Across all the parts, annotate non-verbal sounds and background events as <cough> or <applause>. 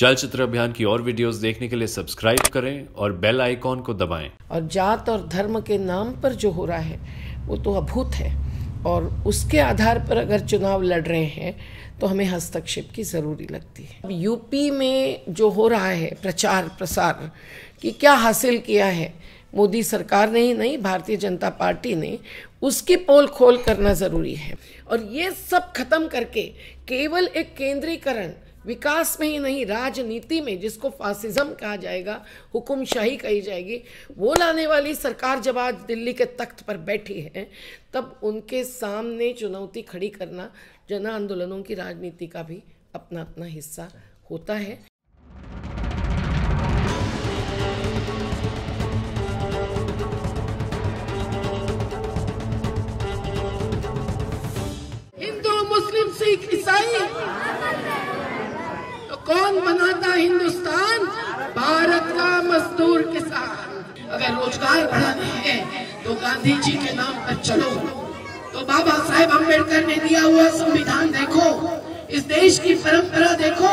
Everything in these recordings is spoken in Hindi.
चलचित्र अभियान की और वीडियोस देखने के लिए सब्सक्राइब करें और बेल आइकॉन को दबाएं। और जात और धर्म के नाम पर जो हो रहा है वो तो अभूत है और उसके आधार पर अगर चुनाव लड़ रहे हैं तो हमें हस्तक्षेप की ज़रूरी लगती है अब यूपी में जो हो रहा है प्रचार प्रसार कि क्या हासिल किया है मोदी सरकार ने ही नहीं भारतीय जनता पार्टी ने उसकी पोल खोल करना ज़रूरी है और ये सब खत्म करके केवल एक केंद्रीकरण विकास में ही नहीं राजनीति में जिसको फासिज्म कहा जाएगा हुकुमशाही कही जाएगी वो लाने वाली सरकार जब आज दिल्ली के तख्त पर बैठी है तब उनके सामने चुनौती खड़ी करना जन आंदोलनों की राजनीति का भी अपना अपना हिस्सा होता है हिंदू मुस्लिम सिख ईसाई कौन बनाता हिंदुस्तान भारत का मजदूर किसान अगर रोजगार बढ़ाना है तो गांधी जी के नाम पर चलो तो बाबा साहेब अम्बेडकर ने दिया हुआ संविधान देखो इस देश की परंपरा देखो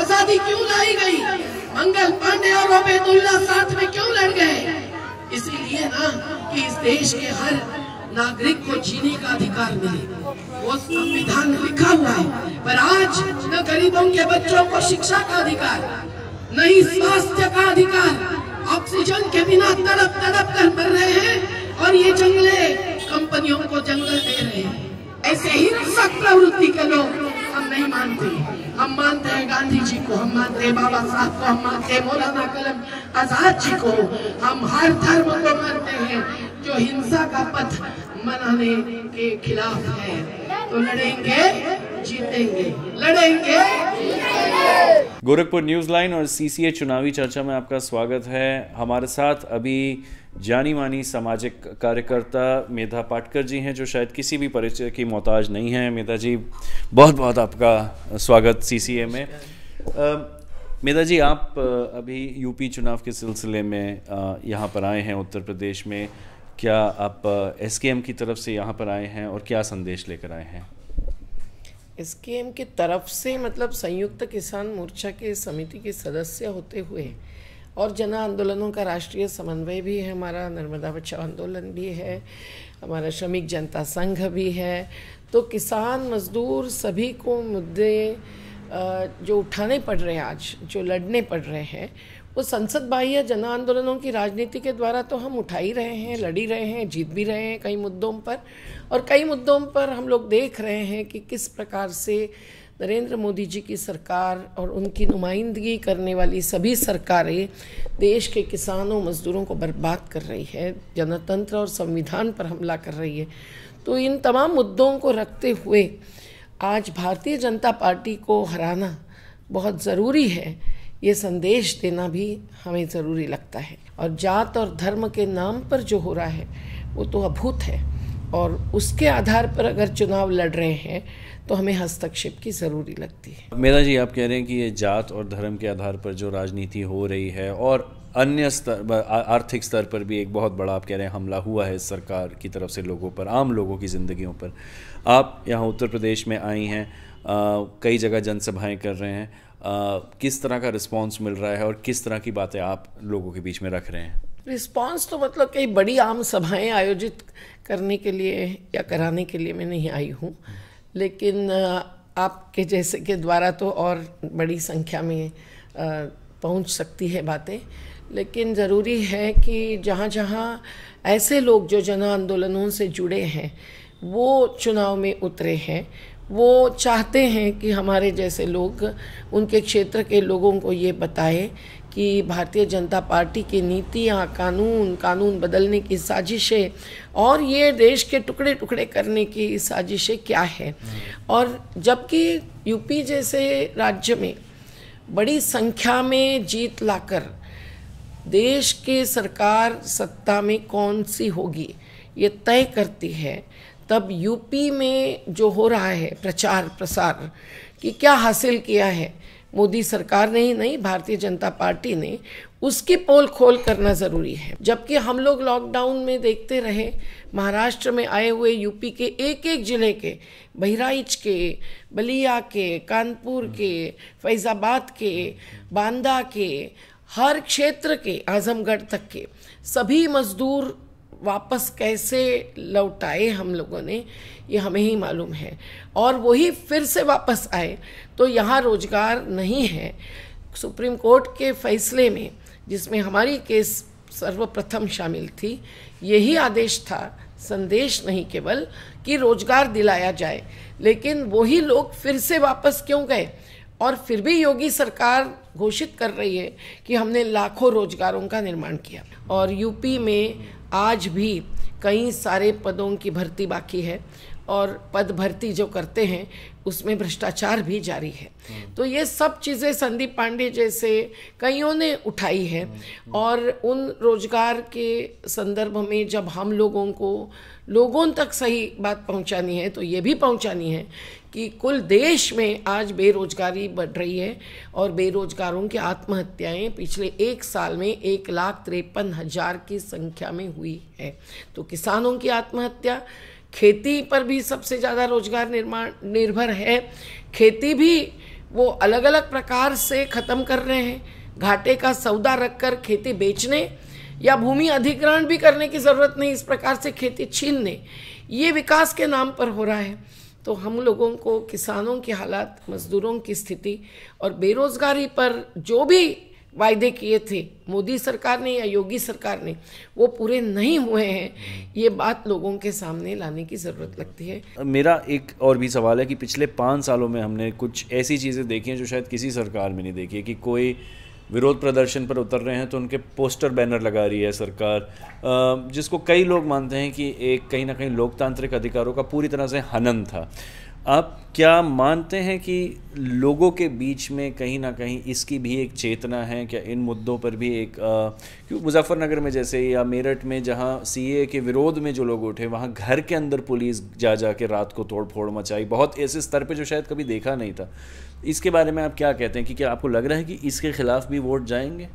आजादी क्यों लाई गई मंगल पांडे और अबेदुल्ला साथ में क्यों लड़ गए इसीलिए ना कि इस देश के हर नागरिक को जीने का अधिकार मिले वो संविधान लिखा हुआ है पर आज न गरीबों के बच्चों को शिक्षा का अधिकार न ही स्वास्थ्य का अधिकार ऑक्सीजन के बिना तड़प तड़प कर मर रहे हैं और ये जंगले कंपनियों को जंगल दे रहे हैं ऐसे हिंसक प्रवृत्ति के लोग हम नहीं मानते हम मानते हैं गांधी जी को हम मानते हैं बाबा साहब को हम मानते हैं मौलाना कलम आजाद जी को हम हर धर्म को मानते हैं जो हिंसा का पथ मनाने के खिलाफ है तो लड़ेंगे जीतेंगे लड़ेंगे गोरखपुर न्यूज लाइन और सीसीए चुनावी चर्चा में आपका स्वागत है हमारे साथ अभी जानी मानी सामाजिक कार्यकर्ता मेधा पाटकर जी हैं जो शायद किसी भी परिचय की मोहताज नहीं है मेधा जी बहुत बहुत आपका स्वागत सीसीए में आ, मेधा जी आप अभी यूपी चुनाव के सिलसिले में यहाँ पर आए हैं उत्तर प्रदेश में क्या आप एस के एम की तरफ से यहाँ पर आए हैं और क्या संदेश लेकर आए हैं एस के एम तरफ से मतलब संयुक्त किसान मोर्चा के समिति के सदस्य होते हुए और जन आंदोलनों का राष्ट्रीय समन्वय भी है हमारा नर्मदा बचाव आंदोलन भी है हमारा श्रमिक जनता संघ भी है तो किसान मजदूर सभी को मुद्दे जो उठाने पड़ रहे हैं आज जो लड़ने पड़ रहे हैं वो संसद बाह्य जन आंदोलनों की राजनीति के द्वारा तो हम उठा ही रहे हैं लड़ी रहे हैं जीत भी रहे हैं कई मुद्दों पर और कई मुद्दों पर हम लोग देख रहे हैं कि किस प्रकार से नरेंद्र मोदी जी की सरकार और उनकी नुमाइंदगी करने वाली सभी सरकारें देश के किसानों मज़दूरों को बर्बाद कर रही है जनतंत्र और संविधान पर हमला कर रही है तो इन तमाम मुद्दों को रखते हुए आज भारतीय जनता पार्टी को हराना बहुत ज़रूरी है ये संदेश देना भी हमें ज़रूरी लगता है और जात और धर्म के नाम पर जो हो रहा है वो तो अभूत है और उसके आधार पर अगर चुनाव लड़ रहे हैं तो हमें हस्तक्षेप की ज़रूरी लगती है मेरा जी आप कह रहे हैं कि ये जात और धर्म के आधार पर जो राजनीति हो रही है और अन्य स्तर आर्थिक स्तर पर भी एक बहुत बड़ा आप कह रहे हैं हमला हुआ है सरकार की तरफ से लोगों पर आम लोगों की ज़िंदगियों पर आप यहाँ उत्तर प्रदेश में आई हैं कई जगह जनसभाएं कर रहे हैं किस तरह का रिस्पॉन्स मिल रहा है और किस तरह की बातें आप लोगों के बीच में रख रहे हैं रिस्पांस तो मतलब कई बड़ी आम सभाएं आयोजित करने के लिए या कराने के लिए मैं नहीं आई हूँ लेकिन आपके जैसे के द्वारा तो और बड़ी संख्या में पहुँच सकती है बातें लेकिन ज़रूरी है कि जहाँ जहाँ ऐसे लोग जो जन आंदोलनों से जुड़े हैं वो चुनाव में उतरे हैं वो चाहते हैं कि हमारे जैसे लोग उनके क्षेत्र के लोगों को ये बताएं कि भारतीय जनता पार्टी की नीतियाँ कानून कानून बदलने की साजिशें और ये देश के टुकड़े टुकड़े करने की साजिशें क्या है और जबकि यूपी जैसे राज्य में बड़ी संख्या में जीत लाकर देश की सरकार सत्ता में कौन सी होगी ये तय करती है तब यूपी में जो हो रहा है प्रचार प्रसार कि क्या हासिल किया है मोदी सरकार ने ही नहीं भारतीय जनता पार्टी ने उसकी पोल खोल करना ज़रूरी है जबकि हम लोग लॉकडाउन में देखते रहे महाराष्ट्र में आए हुए यूपी के एक एक ज़िले के बहराइच के बलिया के कानपुर के फैज़ाबाद के बांदा के हर क्षेत्र के आजमगढ़ तक के सभी मजदूर वापस कैसे लौटाए हम लोगों ने ये हमें ही मालूम है और वही फिर से वापस आए तो यहाँ रोजगार नहीं है सुप्रीम कोर्ट के फैसले में जिसमें हमारी केस सर्वप्रथम शामिल थी यही आदेश था संदेश नहीं केवल कि रोजगार दिलाया जाए लेकिन वही लोग फिर से वापस क्यों गए और फिर भी योगी सरकार घोषित कर रही है कि हमने लाखों रोजगारों का निर्माण किया और यूपी में आज भी कई सारे पदों की भर्ती बाकी है और पद भर्ती जो करते हैं उसमें भ्रष्टाचार भी जारी है हम्म। तो ये सब चीज़ें संदीप पांडे जैसे कईयों ने उठाई है हम्म, हम्म। और उन रोजगार के संदर्भ में जब हम लोगों को लोगों तक सही बात पहुंचानी है तो ये भी पहुंचानी है कि कुल देश में आज बेरोजगारी बढ़ रही है और बेरोजगारों की आत्महत्याएं पिछले एक साल में एक लाख तिरपन हज़ार की संख्या में हुई है तो किसानों की आत्महत्या खेती पर भी सबसे ज़्यादा रोजगार निर्माण निर्भर है खेती भी वो अलग अलग प्रकार से ख़त्म कर रहे हैं घाटे का सौदा रखकर खेती बेचने या भूमि अधिग्रहण भी करने की ज़रूरत नहीं इस प्रकार से खेती छीनने ये विकास के नाम पर हो रहा है तो हम लोगों को किसानों के हालात मजदूरों की स्थिति और बेरोज़गारी पर जो भी वायदे किए थे मोदी सरकार ने या योगी सरकार ने वो पूरे नहीं हुए हैं ये बात लोगों के सामने लाने की ज़रूरत लगती है मेरा एक और भी सवाल है कि पिछले पाँच सालों में हमने कुछ ऐसी चीज़ें देखी हैं जो शायद किसी सरकार में नहीं देखी है कि कोई विरोध प्रदर्शन पर उतर रहे हैं तो उनके पोस्टर बैनर लगा रही है सरकार जिसको कई लोग मानते हैं कि एक कहीं ना कहीं लोकतांत्रिक अधिकारों का पूरी तरह से हनन था आप क्या मानते हैं कि लोगों के बीच में कहीं ना कहीं इसकी भी एक चेतना है क्या इन मुद्दों पर भी एक क्यों मुजफ्फरनगर में जैसे या मेरठ में जहां सीए के विरोध में जो लोग उठे वहां घर के अंदर पुलिस जा जा के रात को तोड़ फोड़ मचाई बहुत ऐसे स्तर पे जो शायद कभी देखा नहीं था इसके बारे में आप क्या कहते हैं कि क्या आपको लग रहा है कि इसके खिलाफ भी वोट जाएंगे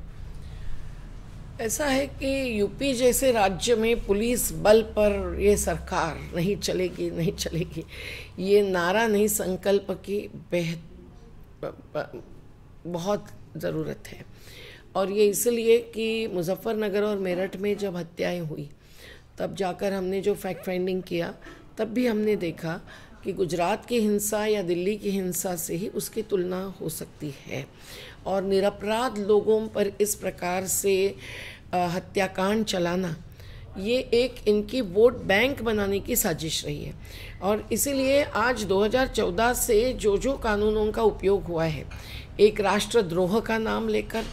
ऐसा है कि यूपी जैसे राज्य में पुलिस बल पर ये सरकार नहीं चलेगी नहीं चलेगी ये नारा नहीं संकल्प की बेहद बहुत ज़रूरत है और ये इसलिए कि मुजफ्फरनगर और मेरठ में जब हत्याएं हुई तब जाकर हमने जो फैक्ट फाइंडिंग किया तब भी हमने देखा कि गुजरात की हिंसा या दिल्ली की हिंसा से ही उसकी तुलना हो सकती है और निरपराध लोगों पर इस प्रकार से हत्याकांड चलाना ये एक इनकी वोट बैंक बनाने की साजिश रही है और इसीलिए आज 2014 से जो जो कानूनों का उपयोग हुआ है एक राष्ट्रद्रोह का नाम लेकर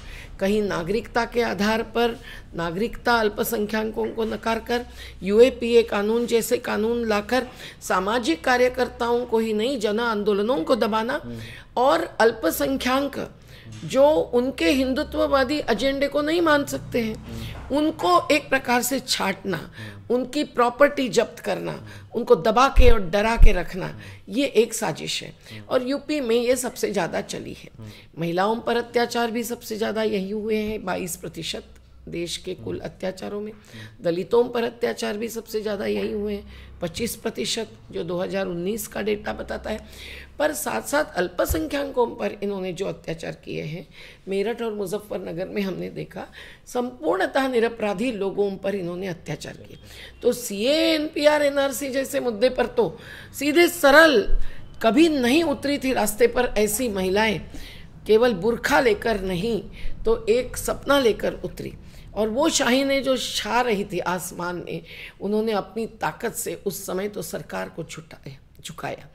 कहीं नागरिकता के आधार पर नागरिकता अल्पसंख्यकों को नकार कर यू कानून जैसे कानून लाकर सामाजिक कार्यकर्ताओं को ही नहीं जन आंदोलनों को दबाना हम्म। और अल्पसंख्यक जो उनके हिंदुत्ववादी एजेंडे को नहीं मान सकते हैं उनको एक प्रकार से छाटना उनकी प्रॉपर्टी जब्त करना उनको दबा के और डरा के रखना ये एक साजिश है और यूपी में ये सबसे ज़्यादा चली है महिलाओं पर अत्याचार भी सबसे ज़्यादा यही हुए हैं बाईस प्रतिशत देश के कुल अत्याचारों में दलितों पर अत्याचार भी सबसे ज़्यादा यही हुए हैं पच्चीस प्रतिशत जो 2019 का डेटा बताता है पर साथ साथ अल्पसंख्यकों पर इन्होंने जो अत्याचार किए हैं मेरठ और मुजफ्फरनगर में हमने देखा संपूर्णतः निरपराधी लोगों पर इन्होंने अत्याचार किए तो C N P R N R C जैसे मुद्दे पर तो सीधे सरल कभी नहीं उतरी थी रास्ते पर ऐसी महिलाएं केवल बुरखा लेकर नहीं तो एक सपना लेकर उतरी और वो शाहीने जो छा रही थी आसमान में उन्होंने अपनी ताकत से उस समय तो सरकार को छुटाया झुकाया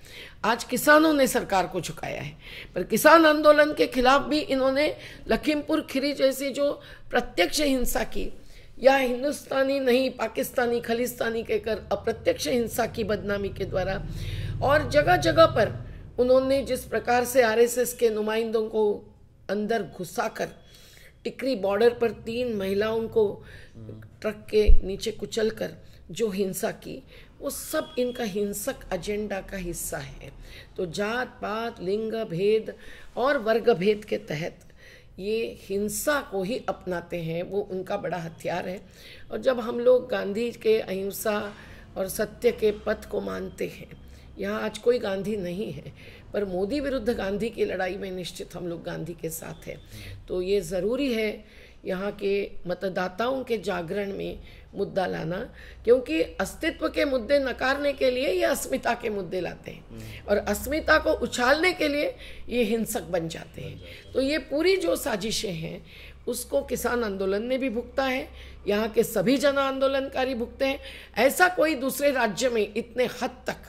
आज किसानों ने सरकार को झुकाया है पर किसान आंदोलन के खिलाफ भी इन्होंने लखीमपुर खीरी जैसी जो प्रत्यक्ष हिंसा की या हिंदुस्तानी नहीं पाकिस्तानी खलिस्तानी कहकर अप्रत्यक्ष हिंसा की बदनामी के द्वारा और जगह जगह पर उन्होंने जिस प्रकार से आरएसएस के नुमाइंदों को अंदर घुसा कर टिकरी बॉर्डर पर तीन महिलाओं को ट्रक के नीचे कुचल कर जो हिंसा की वो सब इनका हिंसक एजेंडा का हिस्सा है तो जात पात लिंग भेद और वर्ग भेद के तहत ये हिंसा को ही अपनाते हैं वो उनका बड़ा हथियार है और जब हम लोग गांधी के अहिंसा और सत्य के पथ को मानते हैं यहाँ आज कोई गांधी नहीं है पर मोदी विरुद्ध गांधी की लड़ाई में निश्चित हम लोग गांधी के साथ हैं तो ये ज़रूरी है यहाँ के मतदाताओं के जागरण में मुद्दा लाना क्योंकि अस्तित्व के मुद्दे नकारने के लिए ये अस्मिता के मुद्दे लाते हैं और अस्मिता को उछालने के लिए ये हिंसक बन जाते हैं तो ये पूरी जो साजिशें हैं उसको किसान आंदोलन ने भी भुगता है यहाँ के सभी जन आंदोलनकारी भुगते हैं ऐसा कोई दूसरे राज्य में इतने हद तक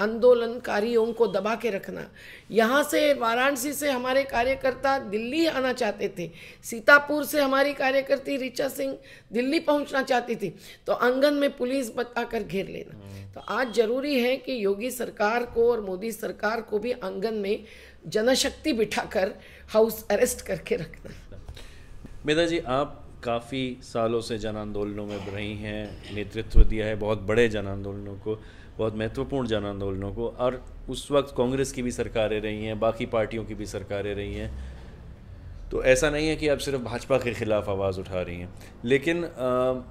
आंदोलनकारियों को दबा के रखना यहाँ से वाराणसी से हमारे कार्यकर्ता दिल्ली आना चाहते थे सीतापुर से हमारी कार्यकर्ती ऋचा सिंह दिल्ली पहुँचना चाहती थी तो आंगन में पुलिस बताकर घेर लेना तो आज जरूरी है कि योगी सरकार को और मोदी सरकार को भी आंगन में जनशक्ति बिठाकर हाउस अरेस्ट करके रखना मेधा जी आप काफ़ी सालों से जन आंदोलनों में रही हैं नेतृत्व दिया है बहुत बड़े जन आंदोलनों को बहुत महत्वपूर्ण जन आंदोलनों को और उस वक्त कांग्रेस की भी सरकारें रही हैं बाकी पार्टियों की भी सरकारें रही हैं तो ऐसा नहीं है कि आप सिर्फ भाजपा के ख़िलाफ़ आवाज़ उठा रही हैं लेकिन आ,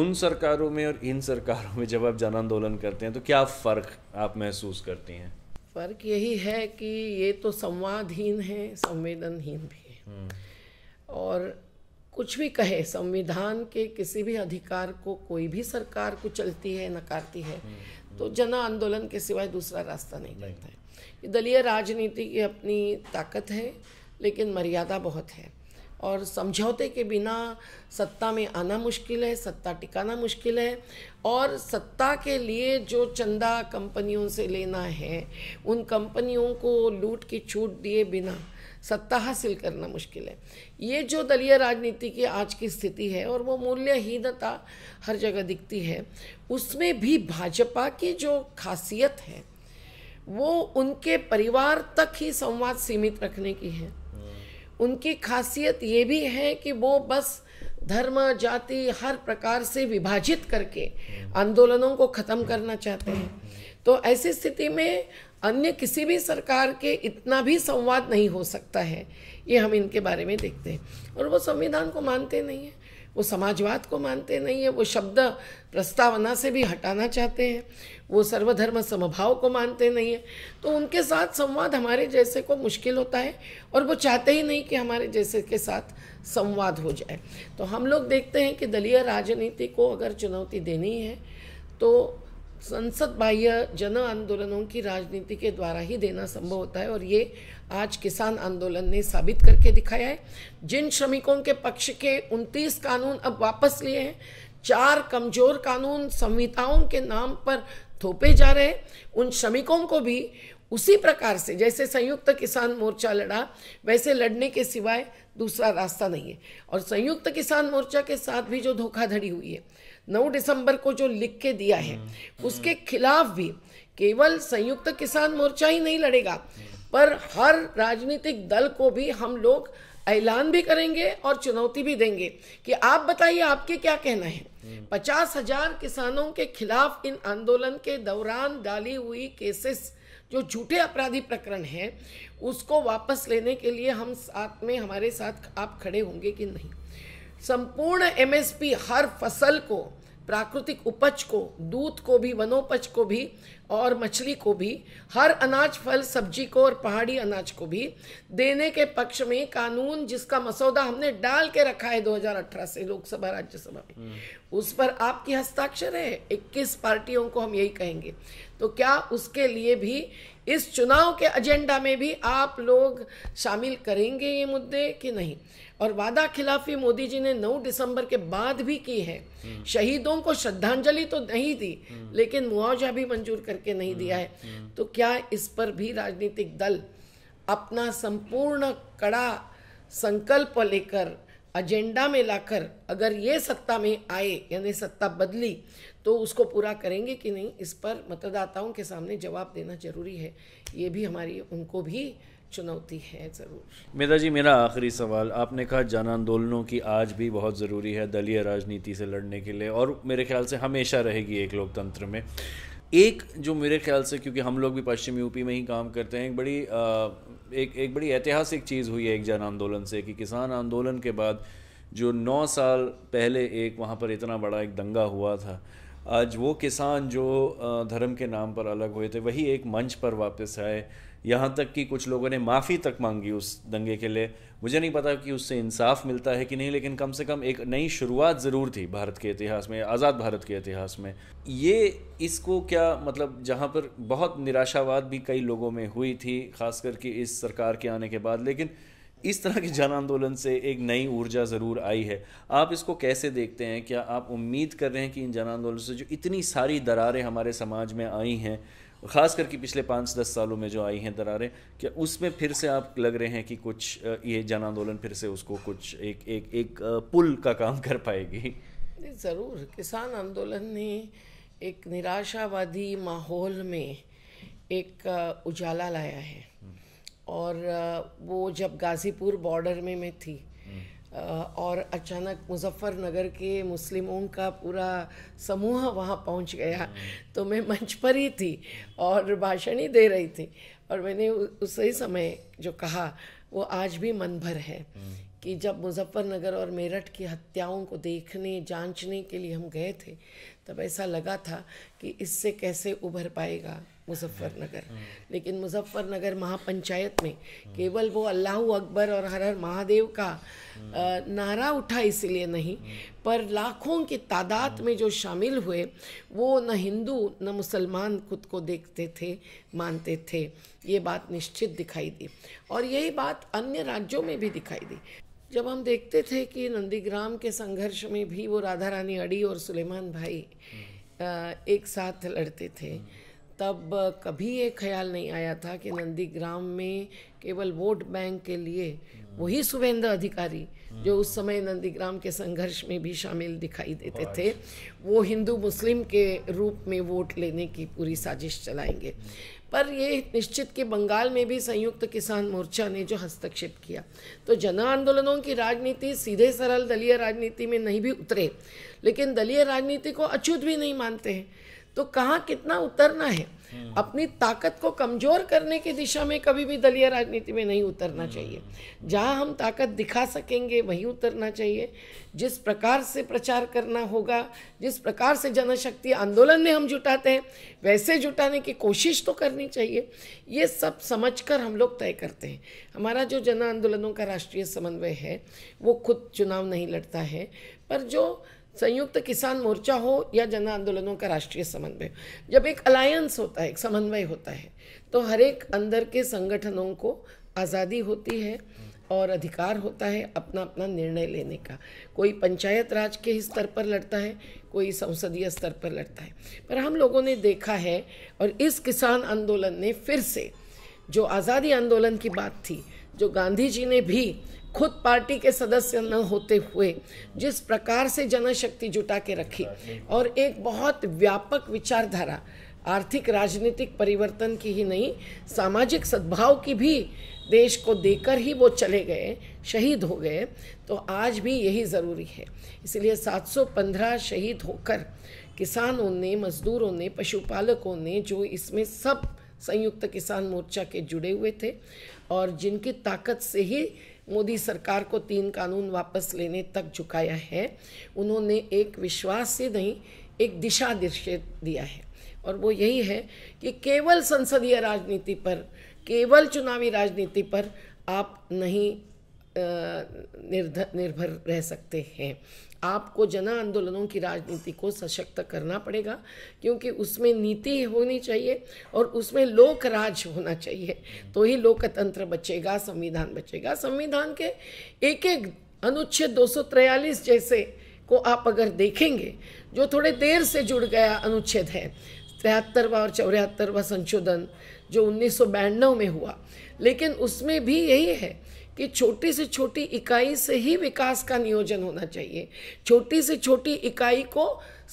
उन सरकारों में और इन सरकारों में जब आप जन आंदोलन करते हैं तो क्या फ़र्क आप महसूस करती हैं फ़र्क यही है कि ये तो संवादहीन है संवेदनहीन भी है हम्म। और कुछ भी कहे संविधान के किसी भी अधिकार को कोई भी सरकार कुचलती है नकारती है हम्म, हम्म। तो जन आंदोलन के सिवाय दूसरा रास्ता नहीं करता है दलीय राजनीति की अपनी ताकत है लेकिन मर्यादा बहुत है और समझौते के बिना सत्ता में आना मुश्किल है सत्ता टिकाना मुश्किल है और सत्ता के लिए जो चंदा कंपनियों से लेना है उन कंपनियों को लूट की छूट दिए बिना सत्ता हासिल करना मुश्किल है ये जो दलीय राजनीति की आज की स्थिति है और वो मूल्यहीनता हर जगह दिखती है उसमें भी भाजपा की जो खासियत है वो उनके परिवार तक ही संवाद सीमित रखने की है उनकी खासियत ये भी है कि वो बस धर्म जाति हर प्रकार से विभाजित करके आंदोलनों को ख़त्म करना चाहते हैं तो ऐसी स्थिति में अन्य किसी भी सरकार के इतना भी संवाद नहीं हो सकता है ये हम इनके बारे में देखते हैं और वो संविधान को मानते नहीं हैं वो समाजवाद को मानते नहीं हैं वो शब्द प्रस्तावना से भी हटाना चाहते हैं वो सर्वधर्म समभाव को मानते नहीं हैं तो उनके साथ संवाद हमारे जैसे को मुश्किल होता है और वो चाहते ही नहीं कि हमारे जैसे के साथ संवाद हो जाए तो हम लोग देखते हैं कि दलीय राजनीति को अगर चुनौती देनी है तो संसद बाह्य जन आंदोलनों की राजनीति के द्वारा ही देना संभव होता है और ये आज किसान आंदोलन ने साबित करके दिखाया है जिन श्रमिकों के पक्ष के 29 कानून अब वापस लिए हैं चार कमजोर कानून संहिताओं के नाम पर थोपे जा रहे हैं उन श्रमिकों को भी उसी प्रकार से जैसे संयुक्त किसान मोर्चा लड़ा वैसे लड़ने के सिवाय दूसरा रास्ता नहीं है और संयुक्त किसान मोर्चा के साथ भी जो धोखाधड़ी हुई है नौ दिसंबर को जो लिख के दिया है उसके खिलाफ भी केवल संयुक्त किसान मोर्चा ही नहीं लड़ेगा पर हर राजनीतिक दल को भी हम लोग ऐलान भी करेंगे और चुनौती भी देंगे कि आप बताइए आपके क्या कहना है पचास हजार किसानों के खिलाफ इन आंदोलन के दौरान डाली हुई केसेस जो झूठे अपराधी प्रकरण हैं उसको वापस लेने के लिए हम साथ में हमारे साथ आप खड़े होंगे कि नहीं संपूर्ण एमएसपी हर फसल को प्राकृतिक उपज को दूध को भी वनोपज को भी और मछली को भी हर अनाज फल सब्जी को और पहाड़ी अनाज को भी देने के पक्ष में कानून जिसका मसौदा हमने डाल के रखा है 2018 से लोकसभा राज्यसभा में उस पर आपकी हस्ताक्षर है 21 पार्टियों को हम यही कहेंगे तो क्या उसके लिए भी इस चुनाव के एजेंडा में भी आप लोग शामिल करेंगे ये मुद्दे कि नहीं और वादा खिलाफी मोदी जी ने 9 दिसंबर के बाद भी की है हम्म। शहीदों को श्रद्धांजलि तो नहीं दी हम्म। लेकिन मुआवजा भी मंजूर कर करके नहीं हम्म, दिया है हम्म। तो क्या इस पर भी राजनीतिक दल अपना संपूर्ण कड़ा संकल्प लेकर एजेंडा में लाकर अगर ये सत्ता में आए यानी सत्ता बदली तो उसको पूरा करेंगे कि नहीं इस पर मतदाताओं के सामने जवाब देना जरूरी है ये भी हमारी उनको भी चुनौती है ज़रूर मेधा जी मेरा आखिरी सवाल आपने कहा जन आंदोलनों की आज भी बहुत ज़रूरी है दलीय राजनीति से लड़ने के लिए और मेरे ख्याल से हमेशा रहेगी एक लोकतंत्र में एक जो मेरे ख्याल से क्योंकि हम लोग भी पश्चिम यूपी में ही काम करते हैं एक बड़ी एक एक बड़ी ऐतिहासिक चीज़ हुई है एक जन आंदोलन से कि किसान आंदोलन के बाद जो नौ साल पहले एक वहाँ पर इतना बड़ा एक दंगा हुआ था आज वो किसान जो धर्म के नाम पर अलग हुए थे वही एक मंच पर वापस आए यहाँ तक कि कुछ लोगों ने माफ़ी तक मांगी उस दंगे के लिए मुझे नहीं पता कि उससे इंसाफ मिलता है कि नहीं लेकिन कम से कम एक नई शुरुआत ज़रूर थी भारत के इतिहास में आज़ाद भारत के इतिहास में ये इसको क्या मतलब जहाँ पर बहुत निराशावाद भी कई लोगों में हुई थी खास करके इस सरकार के आने के बाद लेकिन इस तरह के जन आंदोलन से एक नई ऊर्जा ज़रूर आई है आप इसको कैसे देखते हैं क्या आप उम्मीद कर रहे हैं कि इन जन आंदोलन से जो इतनी सारी दरारें हमारे समाज में आई हैं और ख़ास करके पिछले पाँच दस सालों में जो आई हैं दरारें क्या उसमें फिर से आप लग रहे हैं कि कुछ ये जन आंदोलन फिर से उसको कुछ एक एक एक पुल का काम <laughs> कर पाएगी ज़रूर किसान आंदोलन ने एक निराशावादी माहौल में एक उजाला लाया है हम्म। और वो जब गाज़ीपुर बॉर्डर में मैं थी और अचानक मुजफ्फरनगर के मुस्लिमों का पूरा समूह वहाँ पहुँच गया हाँ। तो मैं मंच पर ही थी और भाषण ही दे रही थी और मैंने उस ही समय जो कहा वो आज भी मन भर है हाँ। कि जब मुजफ्फरनगर और मेरठ की हत्याओं को देखने जांचने के लिए हम गए थे तब ऐसा लगा था कि इससे कैसे उभर पाएगा मुजफ्फरनगर हाँ। लेकिन मुजफ्फरनगर महापंचायत में केवल वो अल्लाह अकबर और हर हर महादेव का हाँ। नारा उठा इसलिए नहीं हाँ। पर लाखों की तादाद में जो शामिल हुए वो न हिंदू न मुसलमान खुद को देखते थे मानते थे ये बात निश्चित दिखाई दी और यही बात अन्य राज्यों में भी दिखाई दी जब हम देखते थे कि नंदीग्राम के संघर्ष में भी वो राधा रानी अड़ी और सुलेमान भाई एक साथ लड़ते थे तब कभी ये ख्याल नहीं आया था कि नंदीग्राम में केवल वोट बैंक के लिए वही शुभेंद्र अधिकारी जो उस समय नंदीग्राम के संघर्ष में भी शामिल दिखाई देते थे वो हिंदू मुस्लिम के रूप में वोट लेने की पूरी साजिश चलाएंगे पर ये निश्चित कि बंगाल में भी संयुक्त किसान मोर्चा ने जो हस्तक्षेप किया तो जन आंदोलनों की राजनीति सीधे सरल दलीय राजनीति में नहीं भी उतरे लेकिन दलीय राजनीति को अछूत भी नहीं मानते हैं तो कहाँ कितना उतरना है हम्म। अपनी ताकत को कमजोर करने की दिशा में कभी भी दलीय राजनीति में नहीं उतरना हम्म। चाहिए जहाँ हम ताकत दिखा सकेंगे वहीं उतरना चाहिए जिस प्रकार से प्रचार करना होगा जिस प्रकार से जनशक्ति आंदोलन में हम जुटाते हैं वैसे जुटाने की कोशिश तो करनी चाहिए ये सब समझकर हम लोग तय करते हैं हमारा जो जन आंदोलनों का राष्ट्रीय समन्वय है वो खुद चुनाव नहीं लड़ता है पर जो संयुक्त किसान मोर्चा हो या जन आंदोलनों का राष्ट्रीय समन्वय जब एक अलायंस होता है एक समन्वय होता है तो हर एक अंदर के संगठनों को आज़ादी होती है और अधिकार होता है अपना अपना निर्णय लेने का कोई पंचायत राज के स्तर पर लड़ता है कोई संसदीय स्तर पर लड़ता है पर हम लोगों ने देखा है और इस किसान आंदोलन ने फिर से जो आज़ादी आंदोलन की बात थी जो गांधी जी ने भी खुद पार्टी के सदस्य न होते हुए जिस प्रकार से जनशक्ति जुटा के रखी और एक बहुत व्यापक विचारधारा आर्थिक राजनीतिक परिवर्तन की ही नहीं सामाजिक सद्भाव की भी देश को देकर ही वो चले गए शहीद हो गए तो आज भी यही ज़रूरी है इसलिए 715 शहीद होकर किसानों ने मज़दूरों ने पशुपालकों ने जो इसमें सब संयुक्त किसान मोर्चा के जुड़े हुए थे और जिनकी ताकत से ही मोदी सरकार को तीन कानून वापस लेने तक झुकाया है उन्होंने एक विश्वास से नहीं एक दिशा निर्देश दिया है और वो यही है कि केवल संसदीय राजनीति पर केवल चुनावी राजनीति पर आप नहीं निर्भर रह सकते हैं आपको जन आंदोलनों की राजनीति को सशक्त करना पड़ेगा क्योंकि उसमें नीति होनी चाहिए और उसमें लोक राज होना चाहिए तो ही लोकतंत्र बचेगा संविधान बचेगा संविधान के एक एक अनुच्छेद दो जैसे को आप अगर देखेंगे जो थोड़े देर से जुड़ गया अनुच्छेद है तिहत्तरवा और चौहत्तरवा संशोधन जो उन्नीस में हुआ लेकिन उसमें भी यही है कि छोटी से छोटी इकाई से ही विकास का नियोजन होना चाहिए छोटी से छोटी इकाई को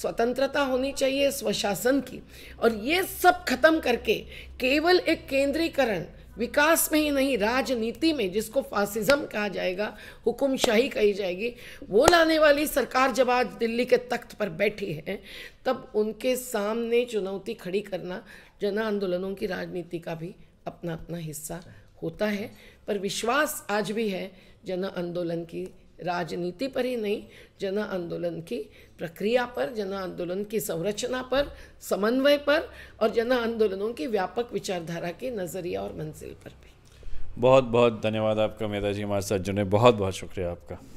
स्वतंत्रता होनी चाहिए स्वशासन की और ये सब खत्म करके केवल एक केंद्रीकरण विकास में ही नहीं राजनीति में जिसको फासिज्म कहा जाएगा हुकुमशाही कही जाएगी वो लाने वाली सरकार जब आज दिल्ली के तख्त पर बैठी है तब उनके सामने चुनौती खड़ी करना जन आंदोलनों की राजनीति का भी अपना अपना हिस्सा होता है पर विश्वास आज भी है जन आंदोलन की राजनीति पर ही नहीं जन आंदोलन की प्रक्रिया पर जन आंदोलन की संरचना पर समन्वय पर और जन आंदोलनों की व्यापक विचारधारा के नज़रिया और मंजिल पर भी बहुत बहुत धन्यवाद आपका मेधा जी हमारे साथ जुड़े बहुत बहुत शुक्रिया आपका